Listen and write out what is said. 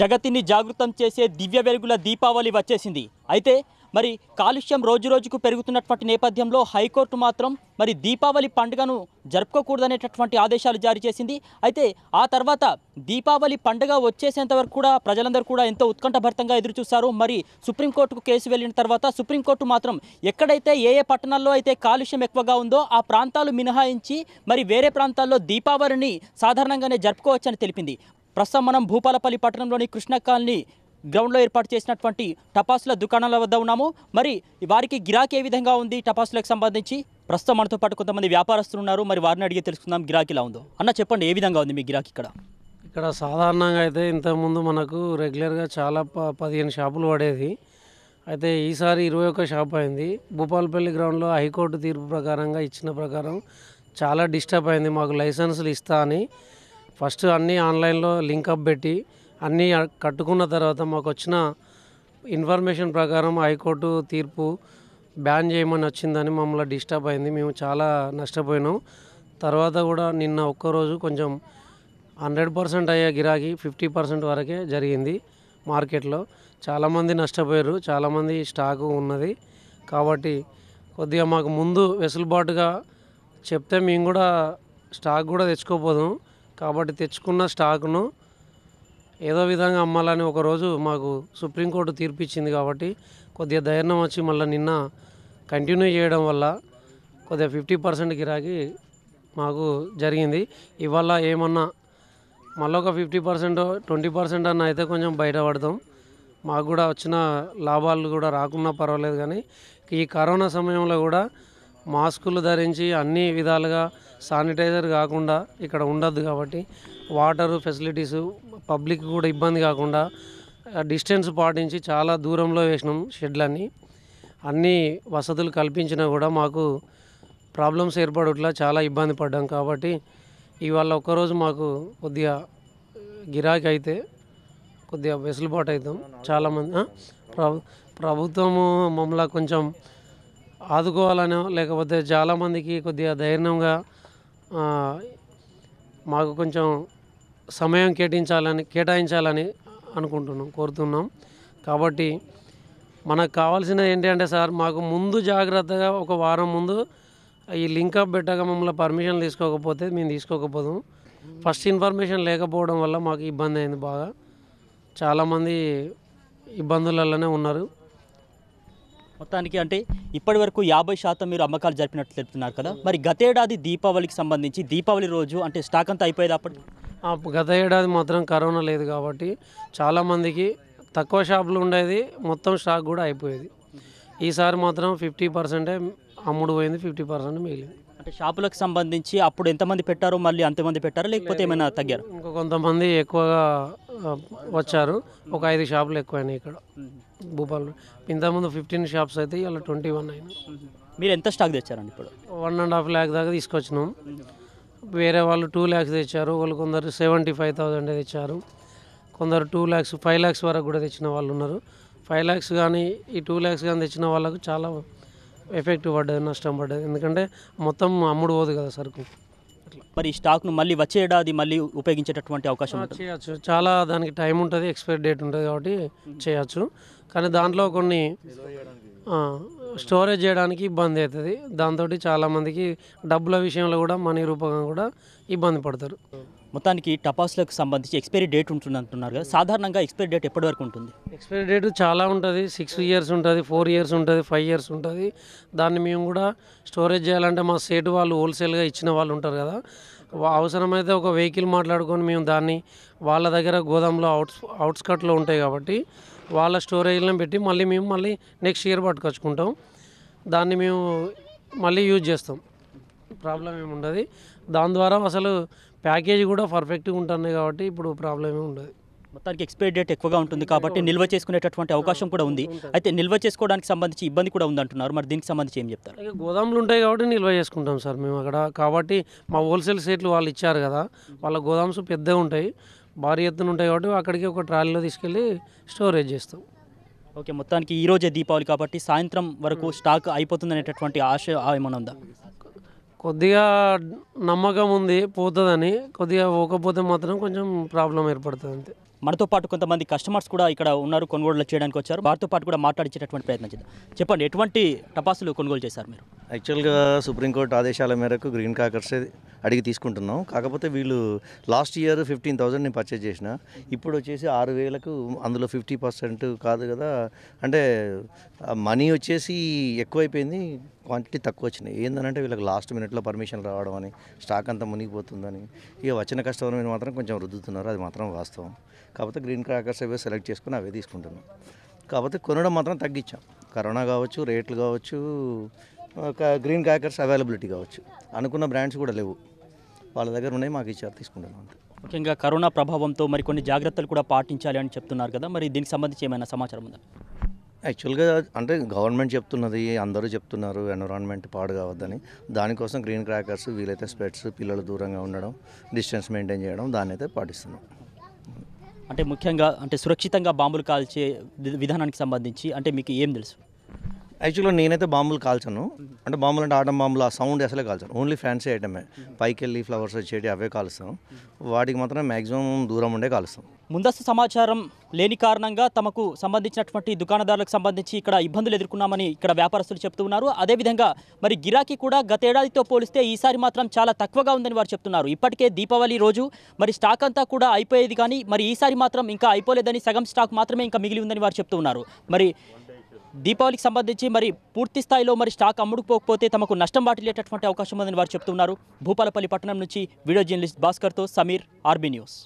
జగతిని జాగృతం చేసే దివ్య వెలుగుల దీపావళి వచ్చేసింది అయితే మరి కాలుష్యం రోజురోజుకు పెరుగుతున్నటువంటి నేపథ్యంలో హైకోర్టు మాత్రం మరి దీపావళి పండుగను జరుపుకోకూడదనేటటువంటి ఆదేశాలు జారీ చేసింది అయితే ఆ తర్వాత దీపావళి పండుగ వచ్చేసేంత వరకు కూడా ప్రజలందరూ కూడా ఎంతో ఉత్కంఠభరితంగా ఎదురు మరి సుప్రీంకోర్టుకు కేసు వెళ్ళిన తర్వాత సుప్రీంకోర్టు మాత్రం ఎక్కడైతే ఏ ఏ పట్టణాల్లో అయితే కాలుష్యం ఎక్కువగా ఉందో ఆ ప్రాంతాలు మినహాయించి మరి వేరే ప్రాంతాల్లో దీపావళిని సాధారణంగానే జరుపుకోవచ్చని తెలిపింది ప్రస్తుతం మనం భూపాలపల్లి పట్టణంలోని కృష్ణ కాలనీ గ్రౌండ్లో ఏర్పాటు చేసినటువంటి టపాసుల దుకాణాల వద్ద ఉన్నాము మరి వారికి గిరాకీ ఏ విధంగా ఉంది టపాసులకు సంబంధించి ప్రస్తుతం మనతో పాటు కొంతమంది వ్యాపారస్తులు ఉన్నారు మరి వారిని అడిగి తెలుసుకుందాం గిరాకీ ఇలా ఉందో అన్న చెప్పండి ఏ విధంగా ఉంది మీ గిరాకీ ఇక్కడ ఇక్కడ సాధారణంగా అయితే ఇంతకుముందు మనకు రెగ్యులర్గా చాలా ప పదిహేను షాపులు పడేది అయితే ఈసారి ఇరవై ఒక్క షాప్ అయింది భూపాలపల్లి గ్రౌండ్లో హైకోర్టు తీర్పు ప్రకారంగా ఇచ్చిన ప్రకారం చాలా డిస్టర్బ్ అయింది మాకు లైసెన్సులు ఇస్తా అని ఫస్ట్ అన్నీ ఆన్లైన్లో లింక్అప్ పెట్టి అన్నీ కట్టుకున్న తర్వాత మాకు వచ్చిన ఇన్ఫర్మేషన్ ప్రకారం హైకోర్టు తీర్పు బ్యాన్ చేయమని వచ్చిందని మమ్మల్ని డిస్టర్బ్ అయింది మేము చాలా నష్టపోయినాం తర్వాత కూడా నిన్న ఒక్కరోజు కొంచెం హండ్రెడ్ పర్సెంట్ అయ్యే గిరాకీ ఫిఫ్టీ పర్సెంట్ వరకే జరిగింది మార్కెట్లో చాలామంది నష్టపోయారు చాలామంది స్టాకు ఉన్నది కాబట్టి కొద్దిగా మాకు ముందు వెసులుబాటుగా చెప్తే మేము కూడా స్టాక్ కూడా తెచ్చుకోపోదాం కాబట్టి తెచ్చుకున్న స్టాక్ను ఏదో విధంగా అమ్మాలని ఒకరోజు మాకు సుప్రీంకోర్టు తీర్పు ఇచ్చింది కాబట్టి కొద్దిగా ధైర్యం వచ్చి మళ్ళీ నిన్న కంటిన్యూ చేయడం వల్ల కొద్దిగా ఫిఫ్టీ పర్సెంట్ గిరాకీ మాకు జరిగింది ఇవాళ ఏమన్నా మళ్ళీ ఒక ఫిఫ్టీ పర్సెంట్ ట్వంటీ పర్సెంట్ అన్న అయితే కొంచెం బయటపడతాం మాకు కూడా వచ్చిన లాభాలు కూడా రాకున్నా పర్వాలేదు కానీ ఈ కరోనా సమయంలో కూడా మాస్కులు ధరించి అన్ని విధాలుగా శానిటైజర్ కాకుండా ఇక్కడ ఉండద్దు కాబట్టి వాటర్ ఫెసిలిటీసు పబ్లిక్ కూడా ఇబ్బంది కాకుండా డిస్టెన్స్ పాటించి చాలా దూరంలో వేసినాం షెడ్లన్నీ అన్ని వసతులు కల్పించినా కూడా మాకు ప్రాబ్లమ్స్ ఏర్పడట్లా చాలా ఇబ్బంది పడ్డాం కాబట్టి ఇవాళ ఒక్కరోజు మాకు కొద్దిగా గిరాకీ అయితే కొద్దిగా వెసులుబాటు అవుతాం చాలామంది ప్రభుత్వము మమ్మల్ని కొంచెం ఆదుకోవాలనో లేకపోతే చాలామందికి కొద్దిగా ధైర్యంగా మాకు కొంచెం సమయం కేటాయించాలని కేటాయించాలని అనుకుంటున్నాం కోరుతున్నాం కాబట్టి మనకు కావాల్సినది ఏంటంటే సార్ మాకు ముందు జాగ్రత్తగా ఒక వారం ముందు ఈ లింకప్ పెట్టగా మమ్మల్ని పర్మిషన్ తీసుకోకపోతే మేము తీసుకోకపోదాం ఫస్ట్ ఇన్ఫర్మేషన్ లేకపోవడం వల్ల మాకు ఇబ్బంది అయింది బాగా చాలామంది ఇబ్బందులలోనే ఉన్నారు మొత్తానికి అంటే ఇప్పటి వరకు యాభై శాతం మీరు అమ్మకాలు జరిపినట్లు తెలుపుతున్నారు కదా మరి గతేడాది దీపావళికి సంబంధించి దీపావళి రోజు అంటే స్టాక్ అంతా అయిపోయేది అప్పుడు గత ఏడాది మాత్రం కరోనా లేదు కాబట్టి చాలామందికి తక్కువ షాపులు ఉండేది మొత్తం స్టాక్ కూడా అయిపోయేది ఈసారి మాత్రం ఫిఫ్టీ పర్సెంటే అమ్ముడు పోయింది ఫిఫ్టీ పర్సెంట్ మిగిలింది అంటే షాపులకు సంబంధించి అప్పుడు ఎంతమంది పెట్టారో మళ్ళీ అంతమంది పెట్టారు లేకపోతే ఏమైనా తగ్గారు ఇంకా కొంతమంది ఎక్కువగా వచ్చారు ఒక ఐదు షాపులు ఎక్కువైనాయి ఇక్కడ భూపాల్ ఇంతకుముందు ఫిఫ్టీన్ షాప్స్ అయితే ఇలా ట్వంటీ వన్ అయినా మీరు ఎంత స్టాక్ తెచ్చారండి ఇప్పుడు వన్ అండ్ హాఫ్ ల్యాక్ దాకా తీసుకొచ్చినాం వేరే వాళ్ళు టూ ల్యాక్స్ తెచ్చారు వాళ్ళు కొందరు సెవెంటీ ఫైవ్ థౌజండ్ తెచ్చారు కొందరు టూ ల్యాక్స్ ఫైవ్ ల్యాక్స్ వరకు కూడా తెచ్చిన వాళ్ళు ఉన్నారు ఫైవ్ ల్యాక్స్ కానీ ఈ టూ ల్యాక్స్ కానీ తెచ్చిన వాళ్ళకు చాలా ఎఫెక్ట్ పడ్డది నష్టం పడ్డది ఎందుకంటే మొత్తం అమ్ముడు పోదు కదా సరుకు మరి ఈ స్టాక్ను మళ్ళీ వచ్చే ఏడాది మళ్ళీ ఉపయోగించేటటువంటి అవకాశం చేయొచ్చు చాలా దానికి టైం ఉంటుంది ఎక్స్పైరీ డేట్ ఉంటుంది కాబట్టి చేయొచ్చు కానీ దాంట్లో కొన్ని స్టోరేజ్ చేయడానికి ఇబ్బంది అవుతుంది దాంతో చాలామందికి డబ్బుల విషయంలో కూడా మనీ రూపంగా కూడా ఇబ్బంది పడతారు మొత్తానికి టపాసులకు సంబంధించి ఎక్స్పైరీ డేట్ ఉంటుంది అంటున్నారు కదా సాధారణంగా ఎక్స్పైరీ డేట్ ఎప్పటి వరకు ఉంటుంది ఎక్స్పైరీ డేట్ చాలా ఉంటుంది సిక్స్ ఇయర్స్ ఉంటుంది ఫోర్ ఇయర్స్ ఉంటుంది ఫైవ్ ఇయర్స్ ఉంటుంది దాన్ని మేము కూడా స్టోరేజ్ చేయాలంటే మా సేటు వాళ్ళు హోల్సేల్గా ఇచ్చిన వాళ్ళు ఉంటారు కదా అవసరమైతే ఒక వెహికల్ మాట్లాడుకొని మేము దాన్ని వాళ్ళ దగ్గర గోదాంలో అవుట్స్ అవుట్స్కట్లో ఉంటాయి కాబట్టి వాళ్ళ స్టోరేజ్లను పెట్టి మళ్ళీ మేము మళ్ళీ నెక్స్ట్ ఇయర్ పట్టుకొచ్చుకుంటాం దాన్ని మేము మళ్ళీ యూజ్ చేస్తాం ప్రాబ్లం ఏమి ఉండదు దాని ద్వారా అసలు ప్యాకేజీ కూడా పర్ఫెక్ట్గా ఉంటుంది కాబట్టి ఇప్పుడు ప్రాబ్లం ఏమి ఉండదు మొత్తానికి ఎక్స్పైరీ డేట్ ఎక్కువగా ఉంటుంది కాబట్టి నిల్వ చేసుకునేటటువంటి అవకాశం కూడా ఉంది అయితే నిల్వ చేసుకోవడానికి సంబంధించి ఇబ్బంది కూడా ఉందంటున్నారు మరి దీనికి సంబంధించి ఏం చెప్తారు గోదాములు ఉంటాయి కాబట్టి నిల్వ చేసుకుంటాం సార్ మేము అక్కడ కాబట్టి మా హోల్సేల్ సేట్లు వాళ్ళు ఇచ్చారు కదా వాళ్ళ గోదామ్స్ పెద్దగా ఉంటాయి భారీ ఎత్తున ఉంటాయి కాబట్టి అక్కడికి ఒక ట్రాలీలో తీసుకెళ్ళి స్టోరేజ్ చేస్తాం ఓకే మొత్తానికి ఈరోజే దీపావళి కాబట్టి సాయంత్రం వరకు స్టాక్ అయిపోతుంది అనేటటువంటి ఆశ ఏమైనా ఉందా కొద్దిగా నమ్మకం ఉంది పోతుందని కొద్దిగా పోకపోతే మాత్రం కొంచెం ప్రాబ్లం ఏర్పడుతుంది అంతే మనతో పాటు కొంతమంది కస్టమర్స్ కూడా ఇక్కడ ఉన్నారు కొనుగోలు చేయడానికి వచ్చారు వారితో పాటు కూడా మాట్లాడించేటటువంటి ప్రయత్నం చేద్దాం చెప్పండి ఎటువంటి టపాసులు కొనుగోలు చేశారు మీరు యాక్చువల్గా సుప్రీంకోర్టు ఆదేశాల మేరకు గ్రీన్ కాకర్స్ అడిగి తీసుకుంటున్నాం కాకపోతే వీళ్ళు లాస్ట్ ఇయర్ ఫిఫ్టీన్ థౌజండ్ నేను పర్చేజ్ చేసిన ఇప్పుడు వచ్చేసి ఆరు వేలకు అందులో ఫిఫ్టీ పర్సెంట్ కాదు కదా అంటే మనీ వచ్చేసి ఎక్కువైపోయింది క్వాంటిటీ తక్కువ వచ్చినాయి ఏంటంటే వీళ్ళకి లాస్ట్ మినిట్లో పర్మిషన్ రావడం అని స్టాక్ అంతా మునిగిపోతుందని ఇక వచ్చిన కస్టమర్ మీద మాత్రం కొంచెం రుద్దుతున్నారు అది మాత్రం వాస్తవం కాకపోతే గ్రీన్ క్రాకర్స్ అవే సెలెక్ట్ చేసుకుని అవే తీసుకుంటున్నాం కాకపోతే కొనడం మాత్రం తగ్గించాం కరోనా కావచ్చు రేట్లు కావచ్చు ఒక గ్రీన్ క్రాకర్స్ అవైలబిలిటీ కావచ్చు అనుకున్న బ్రాండ్స్ కూడా లేవు వాళ్ళ దగ్గర ఉన్నాయి మాకు ఇచ్చారు తీసుకుంటున్నాం అంతే ముఖ్యంగా కరోనా ప్రభావంతో మరికొన్ని జాగ్రత్తలు కూడా పాటించాలి అని చెప్తున్నారు కదా మరి దీనికి సంబంధించి ఏమైనా సమాచారం ఉందా యాక్చువల్గా అంటే గవర్నమెంట్ చెప్తున్నది అందరూ చెప్తున్నారు ఎన్విరాన్మెంట్ పాడు కావద్దని దానికోసం గ్రీన్ క్రాకర్స్ వీలైతే స్పెట్స్ పిల్లలు దూరంగా ఉండడం డిస్టెన్స్ మెయింటైన్ చేయడం దాన్ని అయితే పాటిస్తున్నాం అంటే ముఖ్యంగా అంటే సురక్షితంగా బాంబులు కాల్చే విధానానికి సంబంధించి అంటే మీకు ఏం తెలుసు యాక్చువల్గా నేనైతే బాంబులు కాల్చను అంటే బాంబులు అంటే ఆటం బాంబులు ఆ సౌండ్ అసలే కాల్చాను ఓన్లీ ఫ్యాన్సీ ఐటమే పైకి వెళ్ళి ఫ్లవర్స్ వచ్చేటి అవే కాలుస్తాం వాటికి మాత్రం మ్యాక్సిమం దూరం ఉండే కాలుస్తాం ముందస్తు సమాచారం లేని కారణంగా తమకు సంబంధించినటువంటి దుకాణదారులకు సంబంధించి ఇక్కడ ఇబ్బందులు ఎదుర్కొన్నామని ఇక్కడ వ్యాపారస్తులు చెప్తున్నారు అదేవిధంగా మరి గిరాకీ కూడా గతేడాదితో పోలిస్తే ఈసారి మాత్రం చాలా తక్కువగా ఉందని వారు చెప్తున్నారు ఇప్పటికే దీపావళి రోజు మరి స్టాక్ అంతా కూడా అయిపోయేది కానీ మరి ఈసారి మాత్రం ఇంకా అయిపోలేదని సగం స్టాక్ మాత్రమే ఇంకా మిగిలి ఉందని వారు చెప్తున్నారు మరి దీపావళికి సంబంధించి మరి పూర్తి స్థాయిలో మరి స్టాక్ అమ్ముడుకోకపోతే తమకు నష్టం వాటిల్లేటటువంటి అవకాశం ఉందని వారు చెప్తున్నారు భూపాలపల్లి పట్టణం నుంచి వీడియో జర్నలిస్ట్ భాస్కర్తో సమీర్ ఆర్బీ న్యూస్